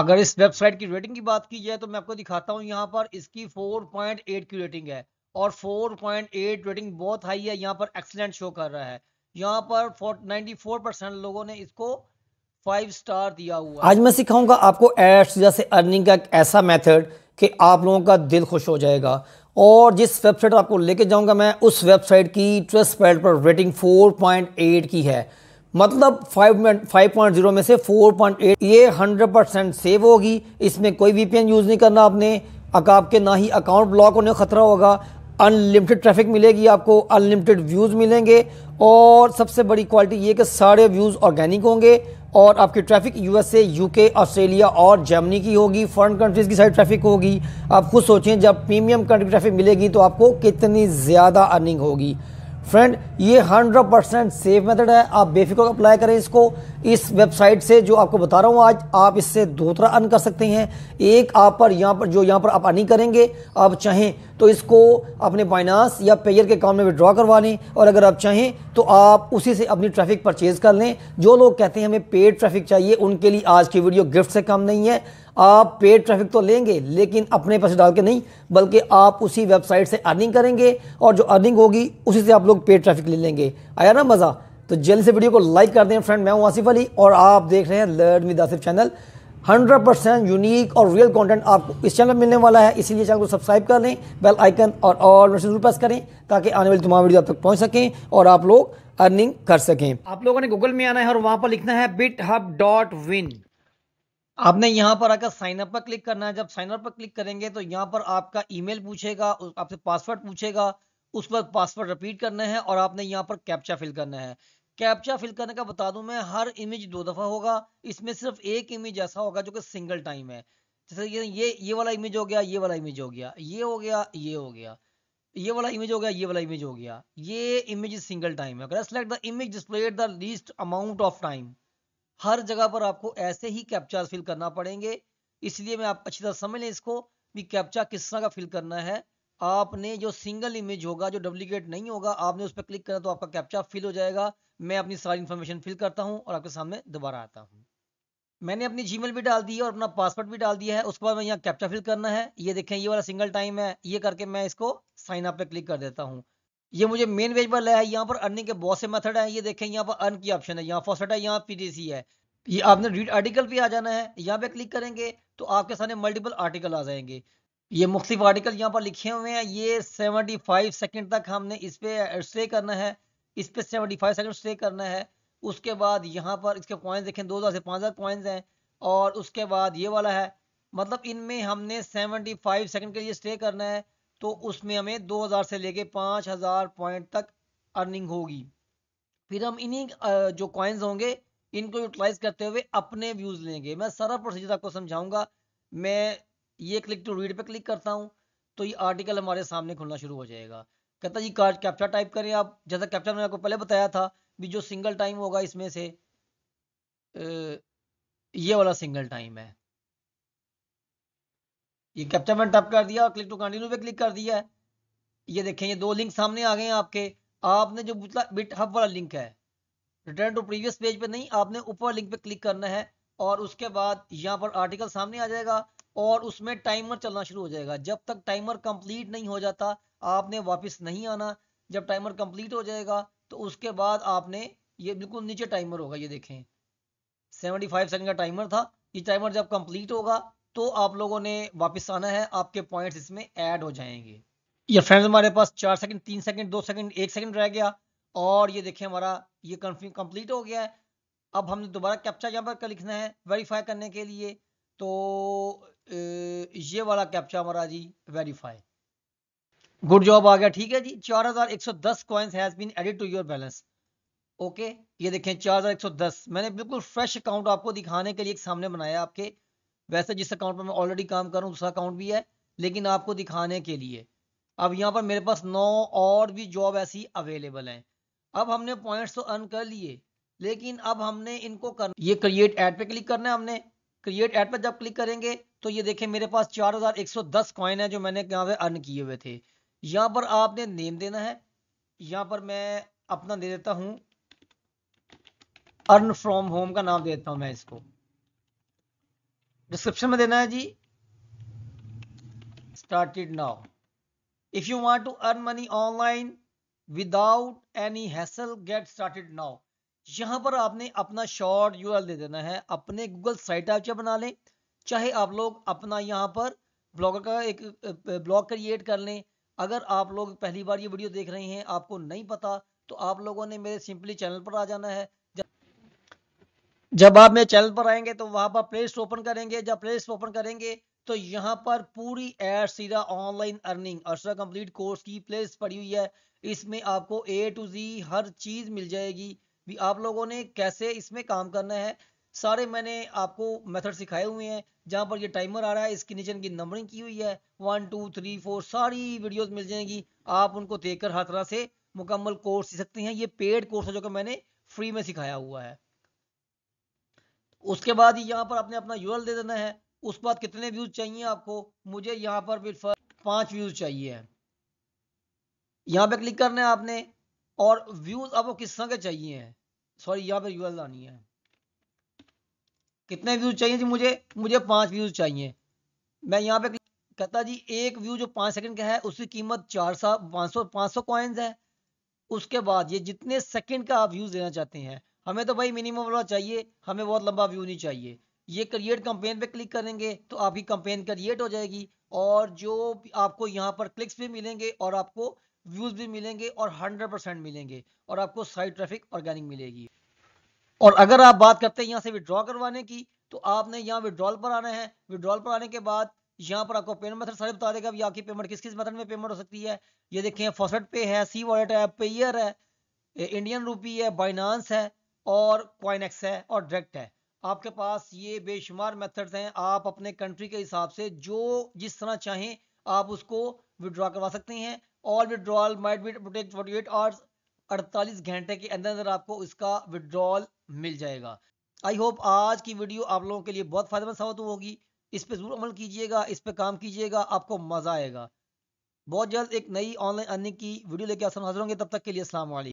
अगर इस वेबसाइट की रेटिंग की बात की जाए तो मैं आपको दिखाता हूँ यहाँ पर इसकी 4.8 की रेटिंग है और 4.8 रेटिंग बहुत हाई है यहाँ पर एक्सीलेंट शो कर रहा है यहाँ पर 94 परसेंट लोगों ने इसको फाइव स्टार दिया हुआ आज मैं सिखाऊंगा आपको एड्स जैसे अर्निंग का एक ऐसा मेथड कि आप लोगों का दिल खुश हो जाएगा और जिस वेबसाइट आपको लेके जाऊंगा मैं उस वेबसाइट की ट्रस्ट पैड पर रेटिंग फोर की है मतलब फाइव में फाइव पॉइंट जीरो में से फोर पॉइंट एट ये हंड्रेड परसेंट सेव होगी इसमें कोई वीपीएन यूज़ नहीं करना आपने आपके ना ही अकाउंट ब्लॉक होने का खतरा होगा अनलिमिटेड ट्रैफिक मिलेगी आपको अनलिमिटेड व्यूज़ मिलेंगे और सबसे बड़ी क्वालिटी ये कि सारे व्यूज़ ऑर्गेनिक होंगे और आपकी ट्रैफिक यूएसए यूके ऑस्ट्रेलिया और जर्मनी की होगी फॉरेन कंट्रीज़ की सारी ट्रैफिक होगी आप खुद सोचें जब प्रीमियम कंट्री ट्रैफिक मिलेगी तो आपको कितनी ज़्यादा अर्निंग होगी फ्रेंड ये 100 परसेंट सेफ मेथड है आप बेफिक्र अप्लाई करें इसको इस वेबसाइट से जो आपको बता रहा हूँ आज आप इससे दो तरह अर्न कर सकते हैं एक आप पर यहाँ पर जो यहाँ पर आप अर्निंग करेंगे आप चाहें तो इसको अपने फाइनांस या पेयर के अकाउंट में विड्रॉ करवा लें और अगर आप चाहें तो आप उसी से अपनी ट्रैफिक परचेज कर लें जो लोग कहते हैं हमें पेड ट्रैफिक चाहिए उनके लिए आज की वीडियो गिफ्ट से कम नहीं है आप पेड ट्रैफिक तो लेंगे लेकिन अपने पैसे डाल के नहीं बल्कि आप उसी वेबसाइट से अर्निंग करेंगे और जो अर्निंग होगी उसी से आप लोग पेड ट्रैफिक ले लेंगे आया ना मज़ा तो जल्दी से वीडियो को लाइक कर दें फ्रेंड मैं हूं आसिफ अली और आप देख रहे हैं learn with Asif channel 100 percent unique और रियल कंटेंट आपको इस चैनल में मिलने वाला है इसीलिए चैनल को सब्सक्राइब कर लें बेल आइकन और ऑल नोटिस जरूर प्रेस करें ताकि आने वाली तमाम वीडियो आप तक पहुंच सकें और आप लोग अर्निंग कर सकें आप लोगों ने गूगल में आना है और वहाँ पर लिखना है बिट हब डॉट विन आपने यहाँ पर आकर साइन अप पर क्लिक करना है जब साइन अप पर क्लिक करेंगे तो यहाँ पर आपका ईमेल पूछेगा आपसे पासवर्ड पूछेगा उस पर पासवर्ड रिपीट करना है और आपने यहाँ पर कैप्चा फिल करना है कैप्चा फिल करने का बता दूं मैं हर इमेज दो दफा होगा इसमें सिर्फ एक इमेज ऐसा होगा जो कि सिंगल टाइम है जैसे ये ये ये वाला इमेज हो गया ये वाला इमेज हो गया ये हो गया ये हो गया ये वाला इमेज हो गया ये वाला इमेज हो गया ये इमेज सिंगल टाइम है image display the least amount of time हर जगह पर आपको ऐसे ही कैप्चा फिल करना पड़ेंगे इसलिए मैं आप अच्छी तरह समझ लें इसको भी कैप्चा किस तरह का फिल करना है आपने जो सिंगल इमेज होगा जो डुप्लीकेट नहीं होगा आपने उस पर क्लिक करना तो आपका कैप्चा फिल हो जाएगा मैं अपनी सारी इन्फॉर्मेशन फिल करता हूँ और आपके सामने दोबारा आता हूँ मैंने अपनी जी भी डाल दी है और अपना पासवर्ड भी डाल दिया है उसके बाद मैं यहाँ कैप्चा फिल करना है ये देखें ये वाला सिंगल टाइम है ये करके मैं इसको साइन अप पे क्लिक कर देता हूँ ये मुझे मेन वेज वाला है यहाँ पर अर्निंग के बहुत से मेथड है ये देखें यहाँ पर अर्न की ऑप्शन है यहाँ फर्स्ट है यहाँ पीटीसी है ये आपने रीड आर्टिकल पे आ जाना है यहाँ पे क्लिक करेंगे तो आपके सामने मल्टीपल आर्टिकल आ जाएंगे ये मुख्तफ आर्टिकल यहाँ पर लिखे हुए हैं ये सेवेंटी फाइव सेकेंड तक हमने इस पे स्टे करना है इस पे फाइव सेकेंड स्टे करना है उसके बाद यहाँ पर इसके कॉइन्स देखें दो हज़ार से पाँच हज़ार कॉइन्स हैं और उसके बाद ये वाला है मतलब इनमें हमने फाइव सेकंड के लिए स्टे करना है तो उसमें हमें 2000 से लेके 5000 पॉइंट तक अर्निंग होगी फिर हम इन्हीं जो कॉइन्स होंगे इनको यूटिलाइज करते हुए अपने व्यूज लेंगे मैं सारा प्रोसीजर आपको समझाऊंगा मैं ये क्लिक टू रीड पे क्लिक करता हूँ तो ये आर्टिकल हमारे सामने खुलना शुरू हो जाएगा कहता जी कार्ड कैप्चा टाइप करें आप जैसा कैप्चा मैंने आपको पहले बताया था भी जो सिंगल टाइम होगा इसमें से ये वाला सिंगल टाइम है ये कैप्चर में टप कर दिया और क्लिक टू कंटिन्यू पे क्लिक कर दिया है ये देखें ये दो लिंक सामने आ गए हैं आपके आपने जो बिट हब वाला लिंक है रिटर्न टू प्रीवियस पेज पे नहीं आपने ऊपर लिंक पे क्लिक करना है और उसके बाद यहाँ पर आर्टिकल सामने आ जाएगा और उसमें टाइमर चलना शुरू हो जाएगा जब तक टाइमर कंप्लीट नहीं हो जाता आपने वापस नहीं आना जब टाइमर कंप्लीट हो जाएगा तो उसके बाद आपने ये बिल्कुल नीचे टाइमर होगा ये देखें 75 सेकंड का टाइमर था ये टाइमर जब कंप्लीट होगा तो आप लोगों ने वापस आना है आपके पॉइंट्स इसमें ऐड हो जाएंगे ये फ्रेंड्स हमारे पास चार सेकंड तीन सेकंड दो सेकंड एक सेकंड रह गया और ये देखें हमारा ये कंप्लीट हो गया है अब हमने दोबारा कैप्चा यहाँ पर लिखना है वेरीफाई करने के लिए तो ये वाला कैप्चा हमारा जी वेरीफाई गुड जॉब आ गया ठीक है जी चार हजार एक सौ दस coins has to your balance okay ये देखें चार हजार एक सौ दस मैंने बिल्कुल फ्रेश अकाउंट आपको दिखाने के लिए एक सामने बनाया आपके वैसे जिस अकाउंट पर मैं ऑलरेडी काम कर रहा हूँ दूसरा अकाउंट भी है लेकिन आपको दिखाने के लिए अब यहाँ पर मेरे पास नौ और भी जॉब ऐसी अवेलेबल हैं अब हमने पॉइंट्स तो अर्न कर लिए लेकिन अब हमने इनको कर ये क्रिएट ऐड पे क्लिक करना है हमने क्रिएट ऐड पर जब क्लिक करेंगे तो ये देखें मेरे पास 4110 कॉइन है जो मैंने यहाँ पे अर्न किए हुए थे यहाँ पर आपने नेम देना है यहाँ पर मैं अपना दे देता हूँ अर्न फ्रॉम होम का नाम देता हूँ मैं इसको डिस्क्रिप्शन में देना है जी started now if you want to earn money online without any hassle get started now यहां पर आपने अपना शॉर्ट यू दे देना है अपने गूगल साइट आप चाहे बना लें चाहे आप लोग अपना यहाँ पर ब्लॉगर का एक ब्लॉग क्रिएट कर लें अगर आप लोग पहली बार ये वीडियो देख रहे हैं आपको नहीं पता तो आप लोगों ने मेरे सिंपली चैनल पर आ जाना है जब आप मेरे चैनल पर आएंगे तो वहां पर प्लेस ओपन करेंगे जब प्लेस ओपन करेंगे तो यहाँ पर पूरी एड सीधा ऑनलाइन अर्निंग अर्सा कंप्लीट कोर्स की प्लेस पड़ी हुई है इसमें आपको ए टू जी हर चीज मिल जाएगी भी आप लोगों ने कैसे इसमें काम करना है सारे मैंने आपको मेथड सिखाए हुए हैं जहाँ पर ये टाइमर आ रहा है इसके नीचे की नंबरिंग की हुई है वन टू थ्री फोर सारी वीडियोस मिल जाएंगी आप उनको देखकर हर तरह से मुकम्मल कोर्स सीख सकते हैं ये पेड कोर्स है जो कि मैंने फ्री में सिखाया हुआ है उसके बाद यहाँ पर आपने अपना यूएल दे देना है उसके बाद कितने व्यूज चाहिए आपको मुझे यहाँ पर भी पांच व्यूज चाहिए यहाँ पे क्लिक करना है आपने और व्यूज आपको किस तरह के चाहिए है सॉरी यहाँ पे यूएल लानी है कितने व्यूज चाहिए जी मुझे मुझे पांच व्यूज चाहिए मैं यहाँ पे कहता जी एक व्यू जो पांच सेकंड का है उसकी कीमत चार सौ पांच सौ पांच सौ कॉइन्स है उसके बाद ये जितने सेकंड का आप व्यूज देना चाहते हैं हमें तो भाई मिनिमम वाला चाहिए हमें बहुत लंबा व्यू नहीं चाहिए ये क्रिएट कंपेन पे क्लिक करेंगे तो आपकी कंपेन क्रिएट हो जाएगी और जो आपको यहाँ पर क्लिक्स भी मिलेंगे और आपको व्यूज भी मिलेंगे और 100 परसेंट मिलेंगे और आपको साइड ट्रैफिक ऑर्गेनिक मिलेगी और अगर आप बात करते हैं यहाँ से विड्रॉ करवाने की तो आपने यहाँ विड्रॉल पर आना है विड्रॉल पर आने के बाद यहाँ पर आपको पेमेंट मेथड सारे बता देगा आपकी पेमेंट किस किस मेथड में पेमेंट हो सकती है ये देखें फॉसेट पे है सी वॉलेट है पेयर है इंडियन रूपी है बाइनांस है और क्वाइन एक्स है और डायरेक्ट है आपके पास ये बेशुमार मेथड्स हैं आप अपने कंट्री के हिसाब से जो जिस तरह चाहें आप उसको विड्रॉ करवा सकते हैं all withdrawal might be protect forty eight hours अड़तालीस घंटे के अंदर अंदर आपको इसका विड्रॉल मिल जाएगा आई होप आज की वीडियो आप लोगों के लिए बहुत फ़ायदेमंद साबित होगी इस पर ज़रूर अमल कीजिएगा इस पर काम कीजिएगा आपको मज़ा आएगा बहुत जल्द एक नई ऑनलाइन अर्निंग की वीडियो लेके आसान हाजिर होंगे तब तक के लिए असल